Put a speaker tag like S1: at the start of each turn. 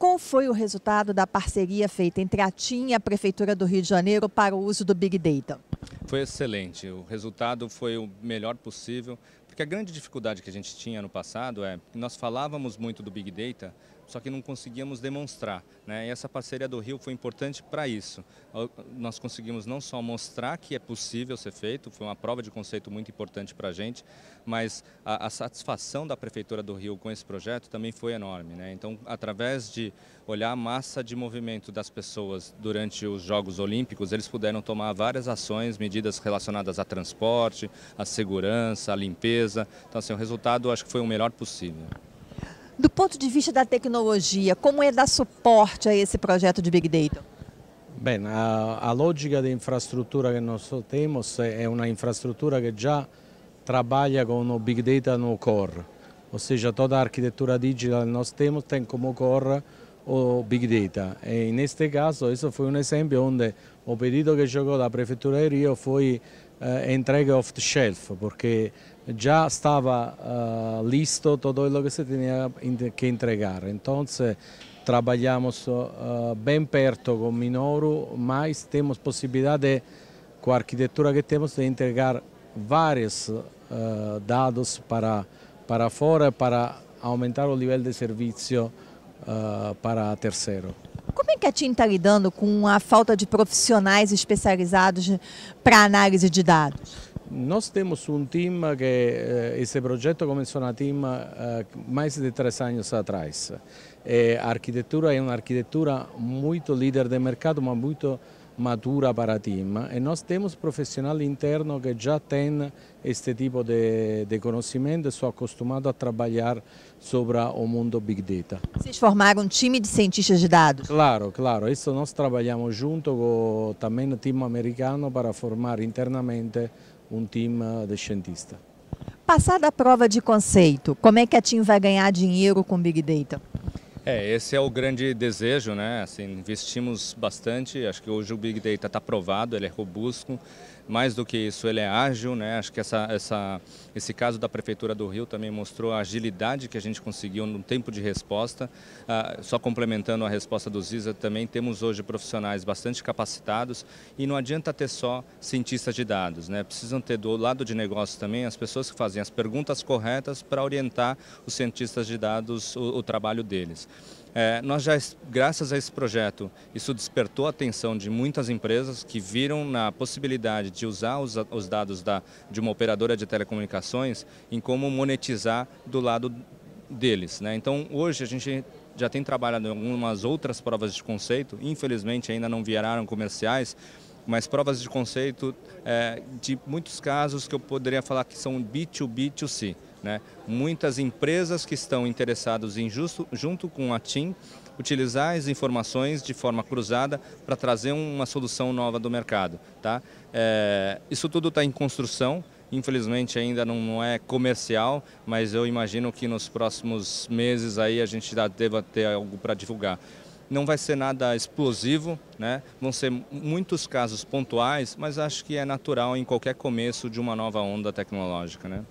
S1: Qual foi o resultado da parceria feita entre a TIM e a Prefeitura do Rio de Janeiro para o uso do Big Data?
S2: Foi excelente. O resultado foi o melhor possível que a grande dificuldade que a gente tinha no passado é que nós falávamos muito do Big Data, só que não conseguíamos demonstrar. Né? E essa parceria do Rio foi importante para isso. Nós conseguimos não só mostrar que é possível ser feito, foi uma prova de conceito muito importante para a gente, mas a, a, satisfação da Prefeitura do Rio com esse projeto também foi enorme. Né? Então, através de olhar a massa de movimento das pessoas durante os Jogos Olímpicos, eles puderam tomar várias ações, medidas relacionadas a transporte, a segurança, a limpeza, empresa. Então, assim, o resultado acho que foi o melhor possível.
S1: Do ponto de vista da tecnologia, como é dar suporte a esse projeto de Big Data?
S3: Bem, a, a lógica de infraestrutura que nós temos é, é uma infraestrutura que já trabalha com o Big Data no core, ou seja, toda a arquitetura digital que nós temos tem como core o Big Data. E neste caso, isso foi um exemplo onde o pedido que chegou da Prefeitura de Rio foi eh, entrega off the shelf perché già stava uh, listo tutto quello che si tinha que entregar. Então, trabalhamos uh, eh, bem perto con Minoru, ma abbiamo la possibilità, con arquitetura que temos, de entregar vários uh, eh, dati per para fora, para aumentar o nível de serviço uh, para terceiro.
S1: Como é que a TIM está lidando com a falta de profissionais especializados para análise de dados?
S3: Nós temos um time que eh, esse projeto começou na TIM eh, mais de três anos atrás. Eh, a arquitetura é uma arquitetura muito líder de mercado, mas muito matura para TIM e nós temos profissional interno que já tem este tipo de, de conhecimento e são acostumados a trabalhar sobre o mundo Big Data. Vocês formaram um time de cientistas de dados? Claro, claro. Isso nós trabalhamos junto com também o time americano para formar internamente um time de cientistas.
S1: Passada a prova de conceito, como é que a TIM vai ganhar dinheiro com Big Data?
S2: É, esse é o grande desejo, né? Assim, investimos bastante, acho que hoje o Big Data está provado, ele é robusto, mais do que isso, ele é ágil, né? Acho que essa, essa, esse caso da Prefeitura do Rio também mostrou a agilidade que a gente conseguiu no tempo de resposta. Ah, só complementando a resposta do Ziza, também temos hoje profissionais bastante capacitados e não adianta ter só cientistas de dados, né? Precisam ter do lado de negócio também as pessoas que fazem as perguntas corretas para orientar os cientistas de dados o, o trabalho deles. É, nós já, graças a esse projeto, isso despertou a atenção de muitas empresas que viram na possibilidade de usar os, os dados da, de uma operadora de telecomunicações em como monetizar do lado deles. Né? Então, hoje a gente já tem trabalhado em algumas outras provas de conceito, infelizmente ainda não vieram comerciais, mas provas de conceito é, de muitos casos que eu poderia falar que são B2B2C. Né? Muitas empresas que estão interessadas em, justo, junto com a TIM, utilizar as informações de forma cruzada para trazer uma solução nova do mercado. Tá? É, isso tudo está em construção, infelizmente ainda não é comercial, mas eu imagino que nos próximos meses aí a gente já deva ter algo para divulgar não vai ser nada explosivo, né? vão ser muitos casos pontuais, mas acho que é natural em qualquer começo de uma nova onda tecnológica. Né?